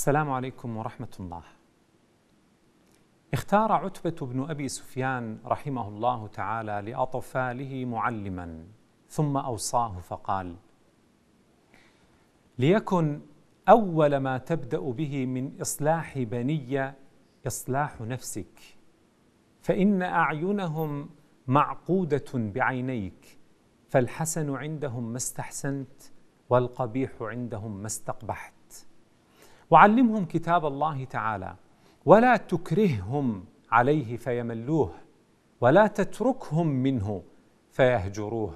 السلام عليكم ورحمة الله. اختار عتبة بن أبي سفيان رحمه الله تعالى لأطفاله معلما ثم أوصاه فقال: ليكن أول ما تبدأ به من إصلاح بني إصلاح نفسك فإن أعينهم معقودة بعينيك فالحسن عندهم ما استحسنت والقبيح عندهم ما استقبحت وعلمهم كتاب الله تعالى ولا تكرههم عليه فيملوه ولا تتركهم منه فيهجروه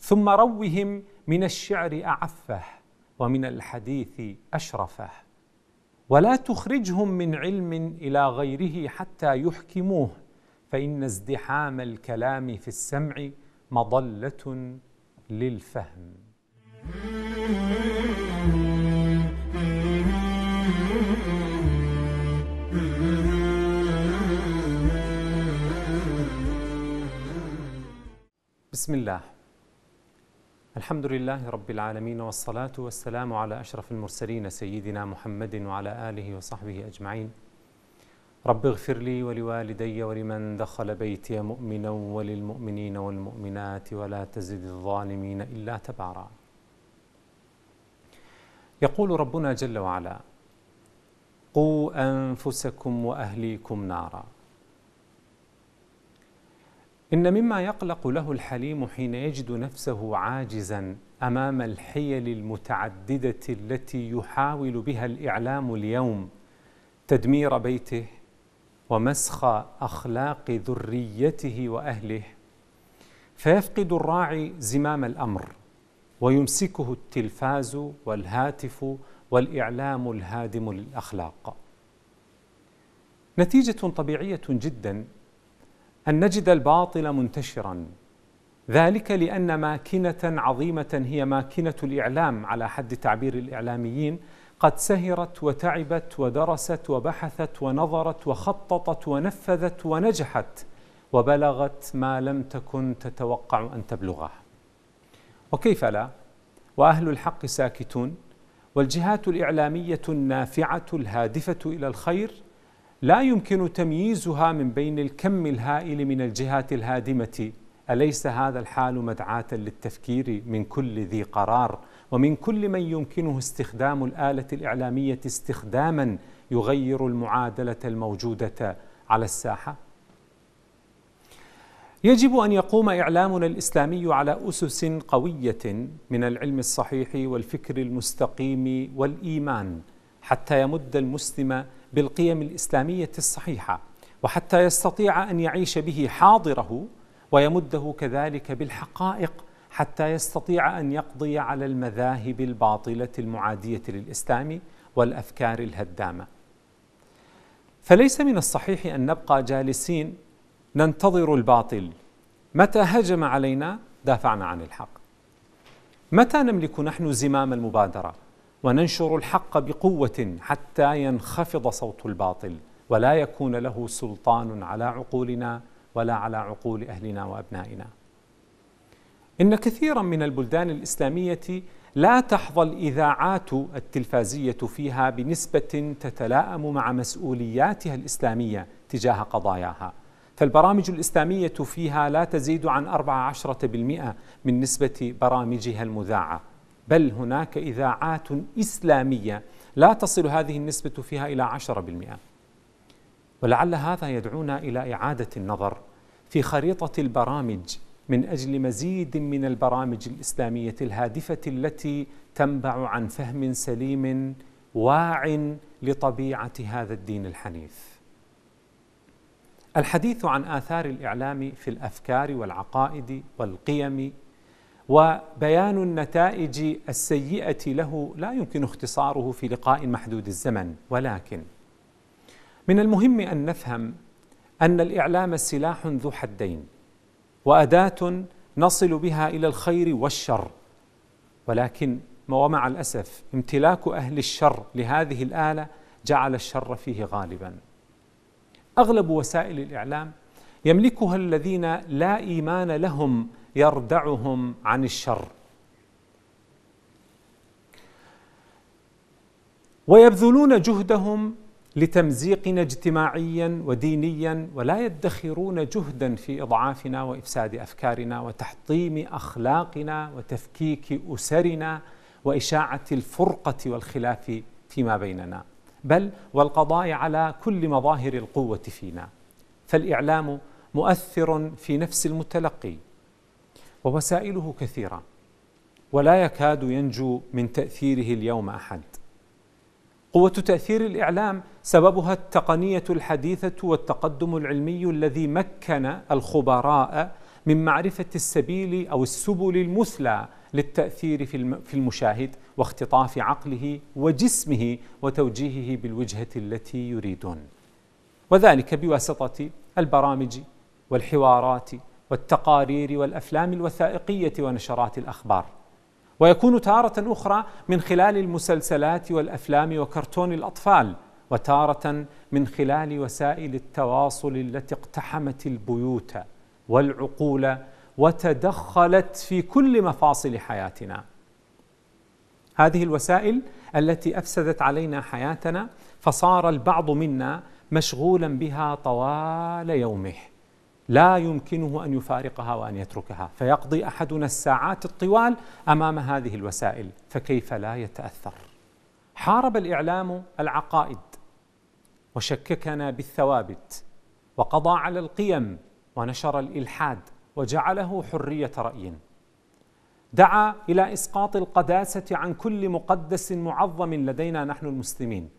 ثم روهم من الشعر اعفه ومن الحديث اشرفه ولا تخرجهم من علم الى غيره حتى يحكموه فان ازدحام الكلام في السمع مضله للفهم بسم الله الحمد لله رب العالمين والصلاة والسلام على أشرف المرسلين سيدنا محمد وعلى آله وصحبه أجمعين رب اغفر لي ولوالدي ولمن دخل بيتي مؤمنا وللمؤمنين والمؤمنات ولا تزد الظالمين إلا تبارا يقول ربنا جل وعلا قوا أنفسكم وأهليكم نارا إن مما يقلق له الحليم حين يجد نفسه عاجزا أمام الحيل المتعددة التي يحاول بها الإعلام اليوم تدمير بيته ومسخ أخلاق ذريته وأهله فيفقد الراعي زمام الأمر ويمسكه التلفاز والهاتف والإعلام الهادم للأخلاق نتيجة طبيعية جداً أن نجد الباطل منتشرا ذلك لأن ماكنة عظيمة هي ماكنة الإعلام على حد تعبير الإعلاميين قد سهرت وتعبت ودرست وبحثت ونظرت وخططت ونفذت ونجحت وبلغت ما لم تكن تتوقع أن تبلغه وكيف لا وأهل الحق ساكتون والجهات الإعلامية النافعة الهادفة إلى الخير لا يمكن تمييزها من بين الكم الهائل من الجهات الهادمه اليس هذا الحال مدعاه للتفكير من كل ذي قرار ومن كل من يمكنه استخدام الاله الاعلاميه استخداما يغير المعادله الموجوده على الساحه يجب ان يقوم اعلامنا الاسلامي على اسس قويه من العلم الصحيح والفكر المستقيم والايمان حتى يمد المسلم بالقيم الإسلامية الصحيحة وحتى يستطيع أن يعيش به حاضره ويمده كذلك بالحقائق حتى يستطيع أن يقضي على المذاهب الباطلة المعادية للإسلام والأفكار الهدامة فليس من الصحيح أن نبقى جالسين ننتظر الباطل متى هجم علينا دافعنا عن الحق متى نملك نحن زمام المبادره وننشر الحق بقوه حتى ينخفض صوت الباطل ولا يكون له سلطان على عقولنا ولا على عقول اهلنا وابنائنا ان كثيرا من البلدان الاسلاميه لا تحظى الاذاعات التلفازيه فيها بنسبه تتلائم مع مسؤولياتها الاسلاميه تجاه قضاياها فالبرامج الاسلاميه فيها لا تزيد عن 14% من نسبه برامجها المذاعه بل هناك إذاعات إسلامية لا تصل هذه النسبة فيها إلى عشرة بالمئة ولعل هذا يدعونا إلى إعادة النظر في خريطة البرامج من أجل مزيد من البرامج الإسلامية الهادفة التي تنبع عن فهم سليم واع لطبيعة هذا الدين الحنيف الحديث عن آثار الإعلام في الأفكار والعقائد والقيم وبيان النتائج السيئه له لا يمكن اختصاره في لقاء محدود الزمن ولكن من المهم ان نفهم ان الاعلام سلاح ذو حدين واداه نصل بها الى الخير والشر ولكن ومع الاسف امتلاك اهل الشر لهذه الاله جعل الشر فيه غالبا اغلب وسائل الاعلام يملكها الذين لا ايمان لهم يردعهم عن الشر ويبذلون جهدهم لتمزيقنا اجتماعيا ودينيا ولا يدخرون جهدا في اضعافنا وافساد افكارنا وتحطيم اخلاقنا وتفكيك اسرنا واشاعه الفرقه والخلاف فيما بيننا بل والقضاء على كل مظاهر القوه فينا فالاعلام مؤثر في نفس المتلقي ووسائله كثيرة ولا يكاد ينجو من تأثيره اليوم أحد قوة تأثير الإعلام سببها التقنية الحديثة والتقدم العلمي الذي مكن الخبراء من معرفة السبيل أو السبل المثلى للتأثير في المشاهد واختطاف عقله وجسمه وتوجيهه بالوجهة التي يريدون وذلك بواسطة البرامج والحوارات والتقارير والافلام الوثائقيه ونشرات الاخبار ويكون تاره اخرى من خلال المسلسلات والافلام وكرتون الاطفال وتاره من خلال وسائل التواصل التي اقتحمت البيوت والعقول وتدخلت في كل مفاصل حياتنا هذه الوسائل التي افسدت علينا حياتنا فصار البعض منا مشغولا بها طوال يومه لا يمكنه ان يفارقها وان يتركها فيقضي احدنا الساعات الطوال امام هذه الوسائل فكيف لا يتاثر حارب الاعلام العقائد وشككنا بالثوابت وقضى على القيم ونشر الالحاد وجعله حريه راي دعا الى اسقاط القداسه عن كل مقدس معظم لدينا نحن المسلمين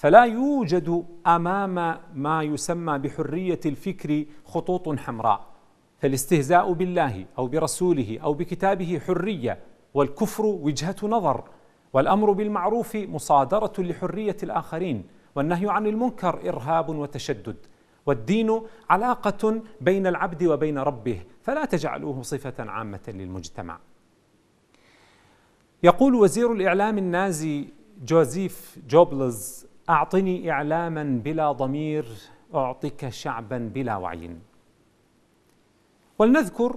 فلا يوجد امام ما يسمى بحريه الفكر خطوط حمراء فالاستهزاء بالله او برسوله او بكتابه حريه والكفر وجهه نظر والامر بالمعروف مصادره لحريه الاخرين والنهي عن المنكر ارهاب وتشدد والدين علاقه بين العبد وبين ربه فلا تجعلوه صفه عامه للمجتمع يقول وزير الاعلام النازي جوزيف جوبلز أعطني إعلاما بلا ضمير أعطك شعبا بلا وعي ولنذكر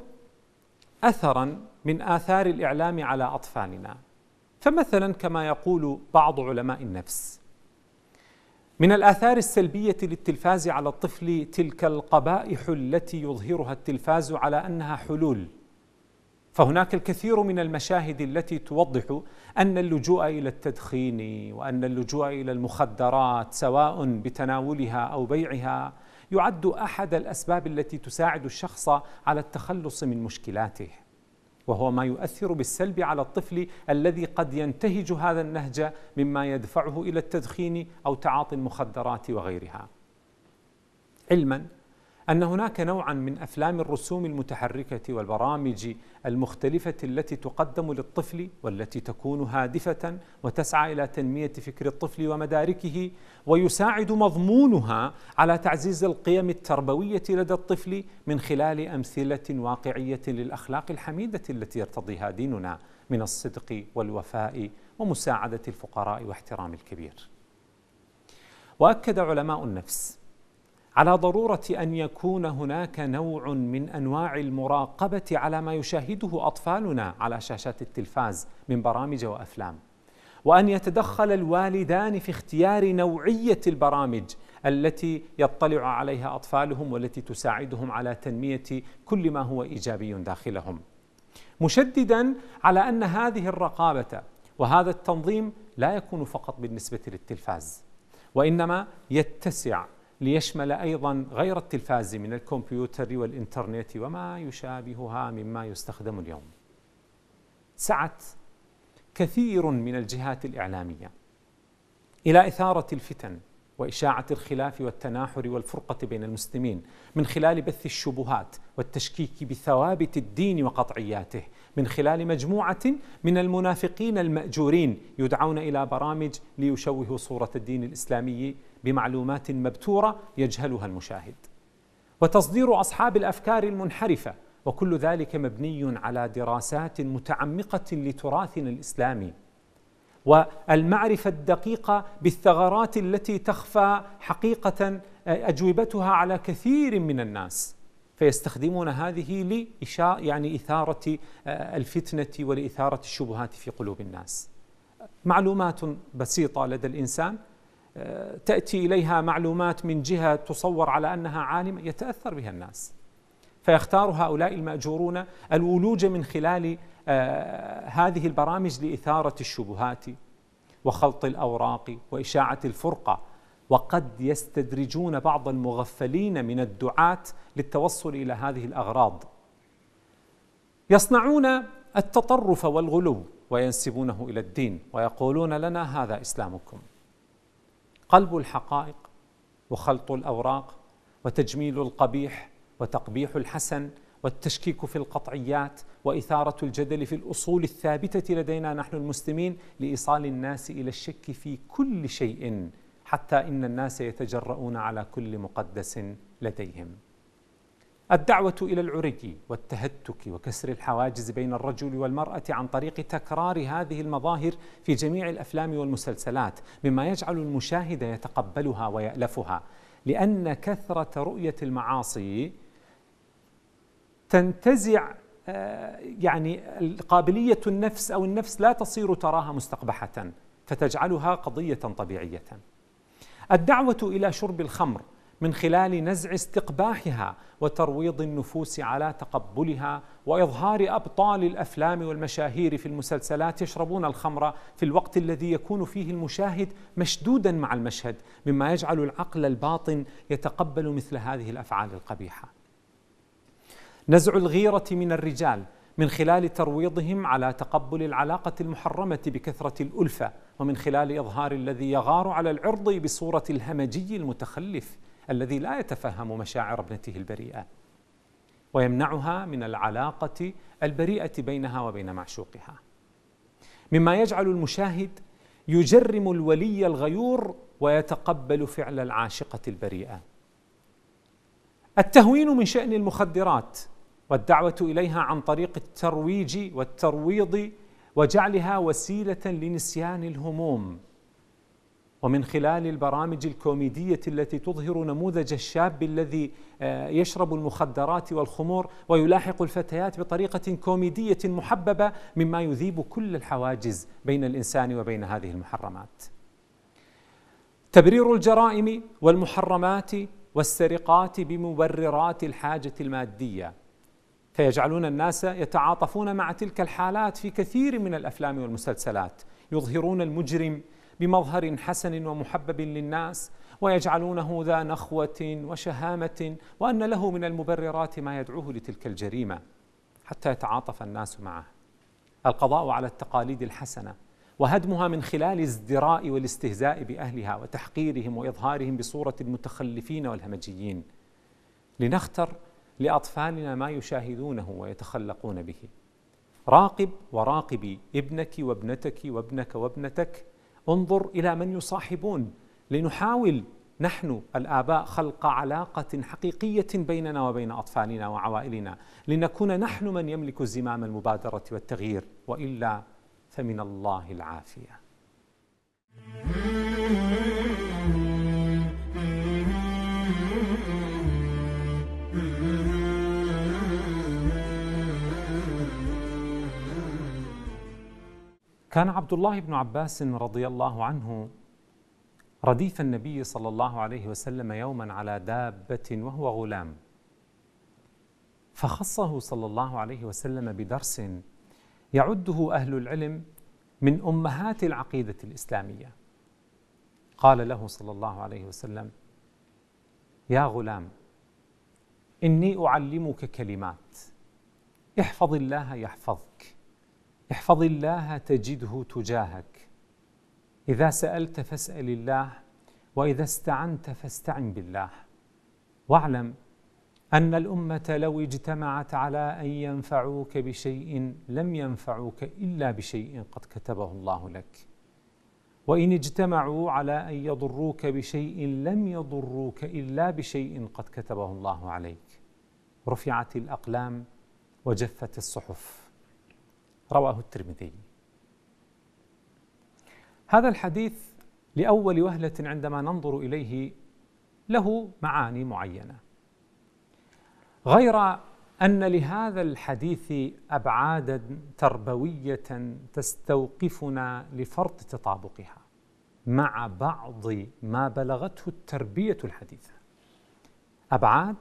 أثرا من آثار الإعلام على أطفالنا فمثلا كما يقول بعض علماء النفس من الآثار السلبية للتلفاز على الطفل تلك القبائح التي يظهرها التلفاز على أنها حلول فهناك الكثير من المشاهد التي توضح ان اللجوء الى التدخين وان اللجوء الى المخدرات سواء بتناولها او بيعها يعد احد الاسباب التي تساعد الشخص على التخلص من مشكلاته وهو ما يؤثر بالسلب على الطفل الذي قد ينتهج هذا النهج مما يدفعه الى التدخين او تعاطي المخدرات وغيرها علما أن هناك نوعا من أفلام الرسوم المتحركة والبرامج المختلفة التي تقدم للطفل والتي تكون هادفة وتسعى إلى تنمية فكر الطفل ومداركه ويساعد مضمونها على تعزيز القيم التربوية لدى الطفل من خلال أمثلة واقعية للأخلاق الحميدة التي يرتضيها ديننا من الصدق والوفاء ومساعدة الفقراء واحترام الكبير. وأكد علماء النفس على ضروره ان يكون هناك نوع من انواع المراقبه على ما يشاهده اطفالنا على شاشات التلفاز من برامج وافلام وان يتدخل الوالدان في اختيار نوعيه البرامج التي يطلع عليها اطفالهم والتي تساعدهم على تنميه كل ما هو ايجابي داخلهم مشددا على ان هذه الرقابه وهذا التنظيم لا يكون فقط بالنسبه للتلفاز وانما يتسع ليشمل أيضا غير التلفاز من الكمبيوتر والإنترنت وما يشابهها مما يستخدم اليوم سعت كثير من الجهات الإعلامية إلى إثارة الفتن وإشاعة الخلاف والتناحر والفرقة بين المسلمين من خلال بث الشبهات والتشكيك بثوابت الدين وقطعياته من خلال مجموعة من المنافقين المأجورين يدعون إلى برامج ليشوهوا صورة الدين الإسلامي بمعلومات مبتورة يجهلها المشاهد وتصدير أصحاب الأفكار المنحرفة وكل ذلك مبني على دراسات متعمقة لتراثنا الإسلامي والمعرفة الدقيقة بالثغرات التي تخفى حقيقة أجوبتها على كثير من الناس فيستخدمون هذه لإشاء يعني إثارة آه، الفتنة ولإثارة الشبهات في قلوب الناس معلومات بسيطة لدى الإنسان آه، تأتي إليها معلومات من جهة تصور على أنها عالمة يتأثر بها الناس فيختار هؤلاء المأجورون الولوج من خلال آه، هذه البرامج لإثارة الشبهات وخلط الأوراق وإشاعة الفرقة وقد يستدرجون بعض المغفلين من الدعاة للتوصل إلى هذه الأغراض يصنعون التطرف والغلو وينسبونه إلى الدين ويقولون لنا هذا إسلامكم قلب الحقائق وخلط الأوراق وتجميل القبيح وتقبيح الحسن والتشكيك في القطعيات وإثارة الجدل في الأصول الثابتة لدينا نحن المسلمين لإيصال الناس إلى الشك في كل شيء حتى ان الناس يتجرؤون على كل مقدس لديهم الدعوه الى العري والتهتك وكسر الحواجز بين الرجل والمراه عن طريق تكرار هذه المظاهر في جميع الافلام والمسلسلات مما يجعل المشاهد يتقبلها ويالفها لان كثره رؤيه المعاصي تنتزع آه، يعني قابليه النفس او النفس لا تصير تراها مستقبحه فتجعلها قضيه طبيعيه الدعوة إلى شرب الخمر من خلال نزع استقباحها وترويض النفوس على تقبلها واظهار ابطال الافلام والمشاهير في المسلسلات يشربون الخمر في الوقت الذي يكون فيه المشاهد مشدودا مع المشهد مما يجعل العقل الباطن يتقبل مثل هذه الافعال القبيحه. نزع الغيره من الرجال من خلال ترويضهم على تقبل العلاقه المحرمه بكثره الالفه ومن خلال إظهار الذي يغار على العرض بصورة الهمجي المتخلف الذي لا يتفهم مشاعر ابنته البريئة ويمنعها من العلاقة البريئة بينها وبين معشوقها مما يجعل المشاهد يجرم الولي الغيور ويتقبل فعل العاشقة البريئة التهوين من شأن المخدرات والدعوة إليها عن طريق الترويج والترويض وجعلها وسيله لنسيان الهموم ومن خلال البرامج الكوميديه التي تظهر نموذج الشاب الذي آه، يشرب المخدرات والخمور ويلاحق الفتيات بطريقه كوميديه محببه مما يذيب كل الحواجز بين الانسان وبين هذه المحرمات. تبرير الجرائم والمحرمات والسرقات بمبررات الحاجه الماديه فيجعلون الناس يتعاطفون مع تلك الحالات في كثير من الافلام والمسلسلات يظهرون المجرم بمظهر حسن ومحبب للناس ويجعلونه ذا نخوه وشهامه وان له من المبررات ما يدعوه لتلك الجريمه حتى يتعاطف الناس معه القضاء على التقاليد الحسنه وهدمها من خلال الازدراء والاستهزاء باهلها وتحقيرهم واظهارهم بصوره المتخلفين والهمجيين لنختر لأطفالنا ما يشاهدونه ويتخلقون به راقب وراقبي ابنك وابنتك وابنك وابنتك انظر إلى من يصاحبون لنحاول نحن الآباء خلق علاقة حقيقية بيننا وبين أطفالنا وعوائلنا لنكون نحن من يملك زمام المبادرة والتغيير وإلا فمن الله العافية. كان عبد الله بن عباس رضي الله عنه رديف النبي صلى الله عليه وسلم يوما على دابه وهو غلام فخصه صلى الله عليه وسلم بدرس يعده اهل العلم من امهات العقيده الاسلاميه قال له صلى الله عليه وسلم يا غلام اني اعلمك كلمات احفظ الله يحفظك احفظ الله تجده تجاهك إذا سألت فاسأل الله وإذا استعنت فاستعن بالله واعلم أن الأمة لو اجتمعت على أن ينفعوك بشيء لم ينفعوك إلا بشيء قد كتبه الله لك وإن اجتمعوا على أن يضروك بشيء لم يضروك إلا بشيء قد كتبه الله عليك رفعت الأقلام وجفت الصحف رواه الترمذي هذا الحديث لاول وهله عندما ننظر اليه له معاني معينه غير ان لهذا الحديث ابعادا تربويه تستوقفنا لفرط تطابقها مع بعض ما بلغته التربيه الحديثه ابعاد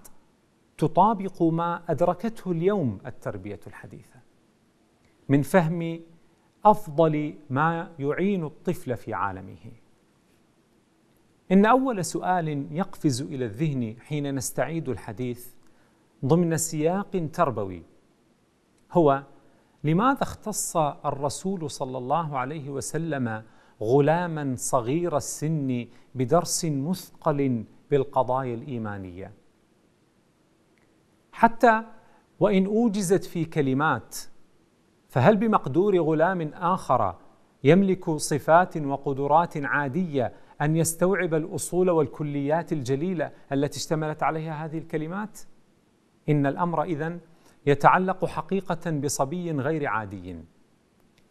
تطابق ما ادركته اليوم التربيه الحديثه من فهم افضل ما يعين الطفل في عالمه ان اول سؤال يقفز الى الذهن حين نستعيد الحديث ضمن سياق تربوي هو لماذا اختص الرسول صلى الله عليه وسلم غلاما صغير السن بدرس مثقل بالقضايا الايمانيه حتى وان اوجزت في كلمات فهل بمقدور غلام آخر يملك صفات وقدرات عادية أن يستوعب الأصول والكليات الجليلة التي اشتملت عليها هذه الكلمات؟ إن الأمر إذن يتعلق حقيقة بصبي غير عادي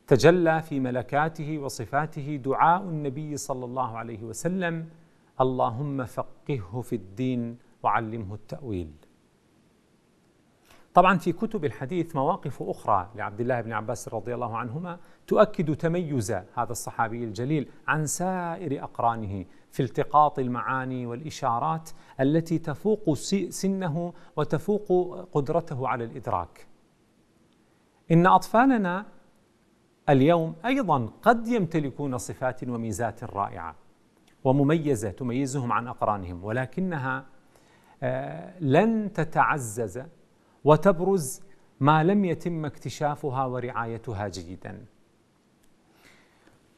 تجلى في ملكاته وصفاته دعاء النبي صلى الله عليه وسلم اللهم فقهه في الدين وعلمه التأويل طبعا في كتب الحديث مواقف أخرى لعبد الله بن عباس رضي الله عنهما تؤكد تميز هذا الصحابي الجليل عن سائر أقرانه في التقاط المعاني والإشارات التي تفوق سنه وتفوق قدرته على الإدراك إن أطفالنا اليوم أيضا قد يمتلكون صفات وميزات رائعة ومميزة تميزهم عن أقرانهم ولكنها آه، لن تتعزز وتبرز ما لم يتم اكتشافها ورعايتها جيدا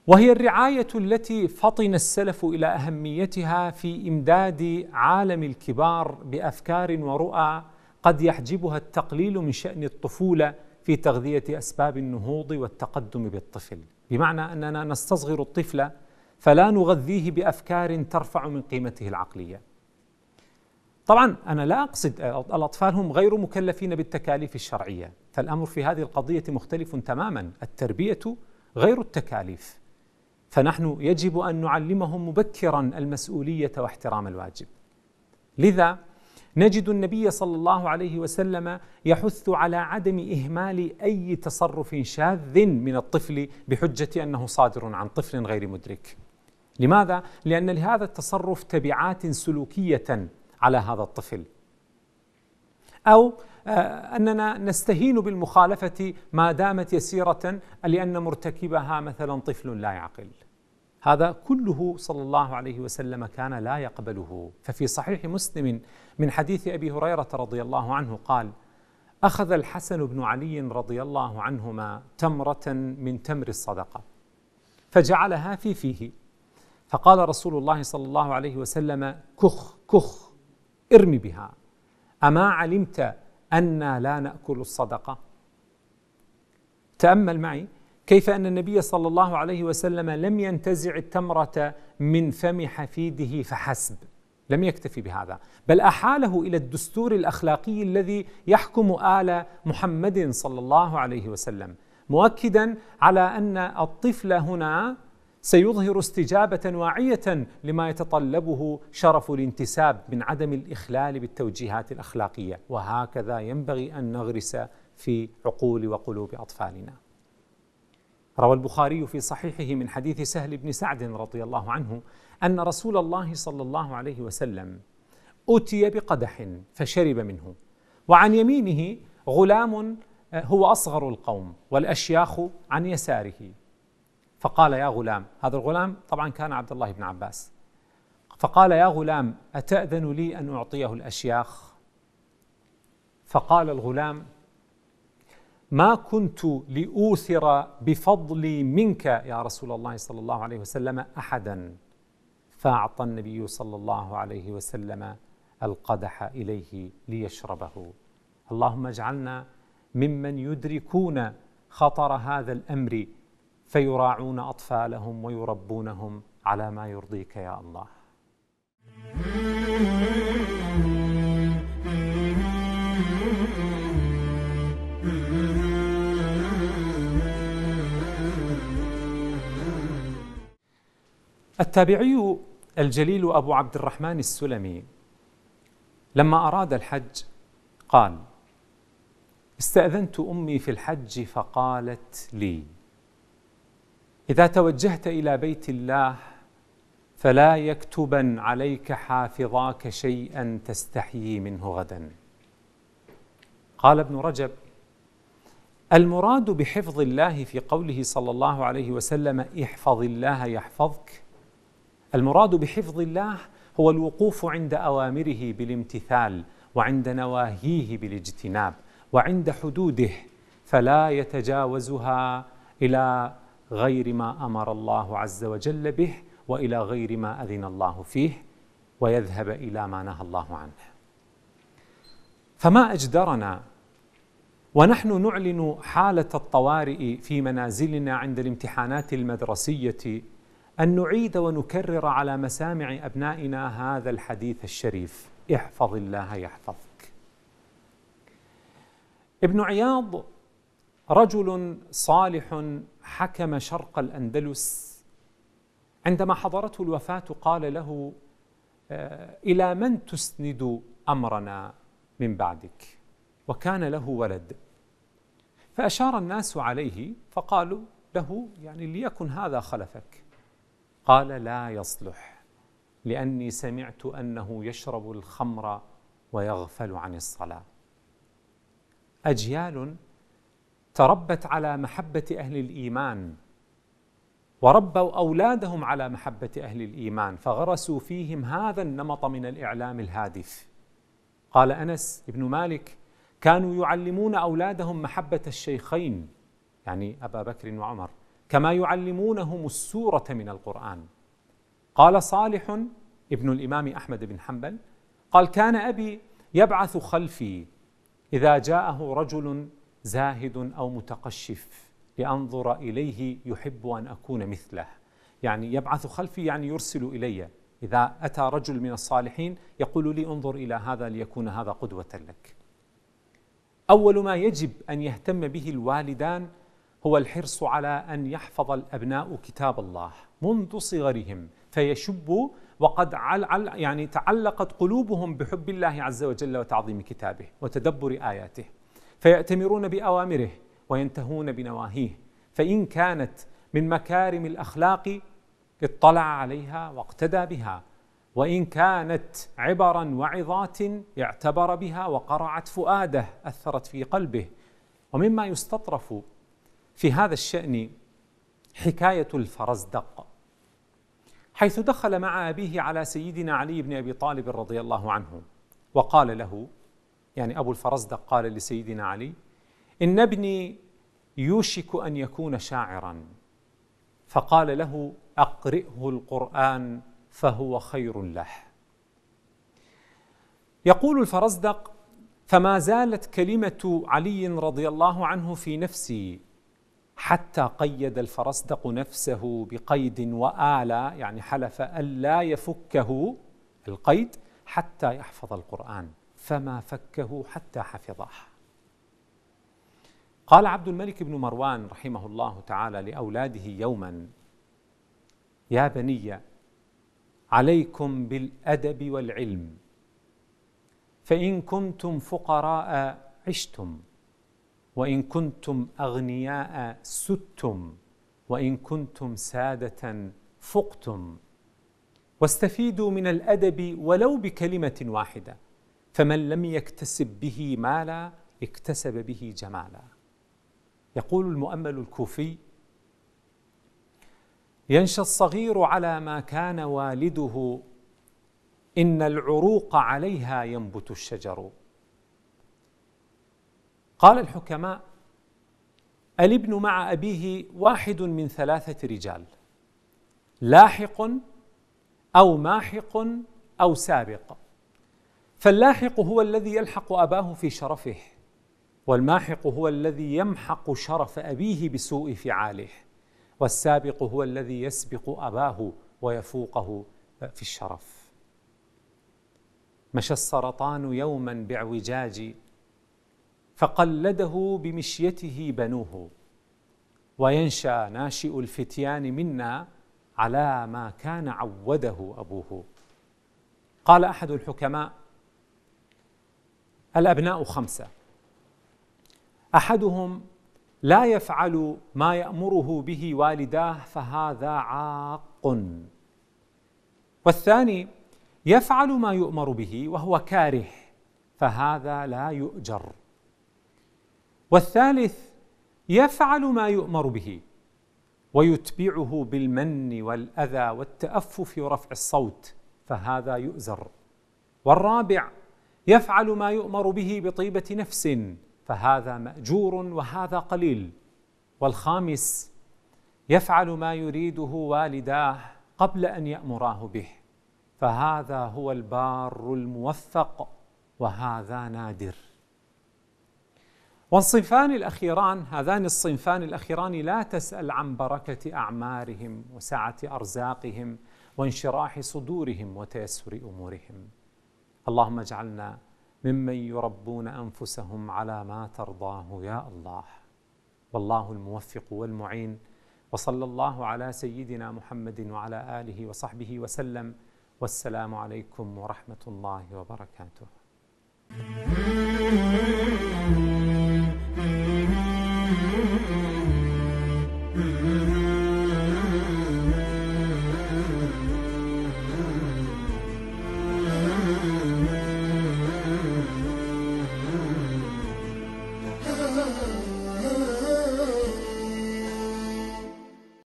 وهي الرعايه التي فطن السلف الى اهميتها في امداد عالم الكبار بافكار ورؤى قد يحجبها التقليل من شان الطفوله في تغذيه اسباب النهوض والتقدم بالطفل بمعنى اننا نستصغر الطفل فلا نغذيه بافكار ترفع من قيمته العقليه طبعا أنا لا أقصد آه، الأطفال هم غير مكلفين بالتكاليف الشرعية فالأمر في هذه القضية مختلف تماما التربية غير التكاليف فنحن يجب أن نعلمهم مبكرا المسؤولية واحترام الواجب لذا نجد النبي صلى الله عليه وسلم يحث على عدم إهمال أي تصرف شاذ من الطفل بحجة أنه صادر عن طفل غير مدرك لماذا؟ لأن لهذا التصرف تبعات سلوكية على هذا الطفل او آه، اننا نستهين بالمخالفه ما دامت يسيره لان مرتكبها مثلا طفل لا يعقل هذا كله صلى الله عليه وسلم كان لا يقبله ففي صحيح مسلم من حديث ابي هريره رضي الله عنه قال اخذ الحسن بن علي رضي الله عنهما تمره من تمر الصدقه فجعلها في فيه فقال رسول الله صلى الله عليه وسلم كخ كخ ارمي بها أما علمت أنا لا نأكل الصدقة تأمل معي كيف أن النبي صلى الله عليه وسلم لم ينتزع التمرة من فم حفيده فحسب لم يكتفي بهذا بل أحاله إلى الدستور الأخلاقي الذي يحكم آل محمد صلى الله عليه وسلم مؤكدا على أن الطفل هنا سيظهر استجابة واعية لما يتطلبه شرف الانتساب من عدم الإخلال بالتوجيهات الأخلاقية وهكذا ينبغي أن نغرس في عقول وقلوب أطفالنا روى البخاري في صحيحه من حديث سهل بن سعد رضي الله عنه أن رسول الله صلى الله عليه وسلم أتي بقدح فشرب منه وعن يمينه غلام آه، هو أصغر القوم والأشياخ عن يساره فقال يا غلام هذا الغلام طبعا كان عبد الله بن عباس فقال يا غلام أتأذن لي أن أعطيه الأشياخ فقال الغلام ما كنت لأوثر بفضلي منك يا رسول الله صلى الله عليه وسلم أحدا فأعطى النبي صلى الله عليه وسلم القدح إليه ليشربه اللهم اجعلنا ممن يدركون خطر هذا الأمر فيراعون اطفالهم ويربونهم على ما يرضيك يا الله التابعي الجليل ابو عبد الرحمن السلمي لما اراد الحج قال استاذنت امي في الحج فقالت لي إذا توجهت إلى بيت الله فلا يكتبن عليك حافظاك شيئا تستحيي منه غدا قال ابن رجب المراد بحفظ الله في قوله صلى الله عليه وسلم احفظ الله يحفظك المراد بحفظ الله هو الوقوف عند اوامره بالامتثال وعند نواهيه بالاجتناب وعند حدوده فلا يتجاوزها الى غير ما امر الله عز وجل به والى غير ما اذن الله فيه ويذهب الى ما نهى الله عنه فما اجدرنا ونحن نعلن حاله الطوارئ في منازلنا عند الامتحانات المدرسيه ان نعيد ونكرر على مسامع ابنائنا هذا الحديث الشريف احفظ الله يحفظك ابن عياض رجل صالح حكم شرق الاندلس عندما حضرته الوفاه قال له آه، الى من تسند امرنا من بعدك وكان له ولد فاشار الناس عليه فقالوا له يعني ليكن هذا خلفك قال لا يصلح لاني سمعت انه يشرب الخمر ويغفل عن الصلاه اجيال تربت على محبة أهل الإيمان وربوا أولادهم على محبة أهل الإيمان فغرسوا فيهم هذا النمط من الإعلام الهادف قال أنس بن مالك كانوا يعلمون أولادهم محبة الشيخين يعني أبا بكر وعمر كما يعلمونهم السورة من القرآن قال صالح ابن الإمام أحمد بن حنبل قال كان أبي يبعث خلفي إذا جاءه رجل زاهد أو متقشف لأنظر إليه يحب أن أكون مثله يعني يبعث خلفي يعني يرسل إلي إذا أتى رجل من الصالحين يقول لي انظر إلى هذا ليكون هذا قدوة لك أول ما يجب أن يهتم به الوالدان هو الحرص على أن يحفظ الأبناء كتاب الله منذ صغرهم فيشبوا وقد عل عل يعني تعلقت قلوبهم بحب الله عز وجل وتعظيم كتابه وتدبر آياته فيأتمرون بأوامره وينتهون بنواهيه فإن كانت من مكارم الأخلاق اطلع عليها واقتدى بها وإن كانت عبرا وعظات اعتبر بها وقرعت فؤاده أثرت في قلبه ومما يستطرف في هذا الشأن حكاية الفرزدق حيث دخل مع أبيه على سيدنا علي بن أبي طالب رضي الله عنه وقال له يعني أبو الفرزدق قال لسيدنا علي إن ابني يوشك أن يكون شاعرا فقال له أقرئه القرآن فهو خير له يقول الفرزدق فما زالت كلمة علي رضي الله عنه في نفسي حتى قيد الفرزدق نفسه بقيد وآلى يعني حلف ألا يفكه القيد حتى يحفظ القرآن فما فكه حتى حفظه قال عبد الملك بن مروان رحمه الله تعالى لاولاده يوما يا بني عليكم بالادب والعلم فان كنتم فقراء عشتم وان كنتم اغنياء سدتم وان كنتم ساده فقتم واستفيدوا من الادب ولو بكلمه واحده فمن لم يكتسب به مالا اكتسب به جمالا يقول المؤمل الكوفي ينشا الصغير على ما كان والده ان العروق عليها ينبت الشجر قال الحكماء الابن مع ابيه واحد من ثلاثه رجال لاحق او ماحق او سابق فاللاحق هو الذي يلحق اباه في شرفه والماحق هو الذي يمحق شرف ابيه بسوء فعاله والسابق هو الذي يسبق اباه ويفوقه في الشرف مشى السرطان يوما باعوجاج فقلده بمشيته بنوه وينشا ناشئ الفتيان منا على ما كان عوده ابوه قال احد الحكماء الأبناء خمسة أحدهم لا يفعل ما يأمره به والداه فهذا عاق والثاني يفعل ما يؤمر به وهو كاره فهذا لا يؤجر والثالث يفعل ما يؤمر به ويتبعه بالمن والاذى والتافف ورفع الصوت فهذا يؤزر والرابع يفعل ما يؤمر به بطيبة نفس فهذا مأجور وهذا قليل والخامس يفعل ما يريده والداه قبل أن يأمراه به فهذا هو البار الموفق وهذا نادر والصنفان الأخيران هذان الصنفان الأخيران لا تسأل عن بركة أعمارهم وسعة أرزاقهم وانشراح صدورهم وتيسر أمورهم اللهم اجعلنا ممن يربون انفسهم على ما ترضاه يا الله والله الموفق والمعين وصلى الله على سيدنا محمد وعلى اله وصحبه وسلم والسلام عليكم ورحمه الله وبركاته Mm-hmm.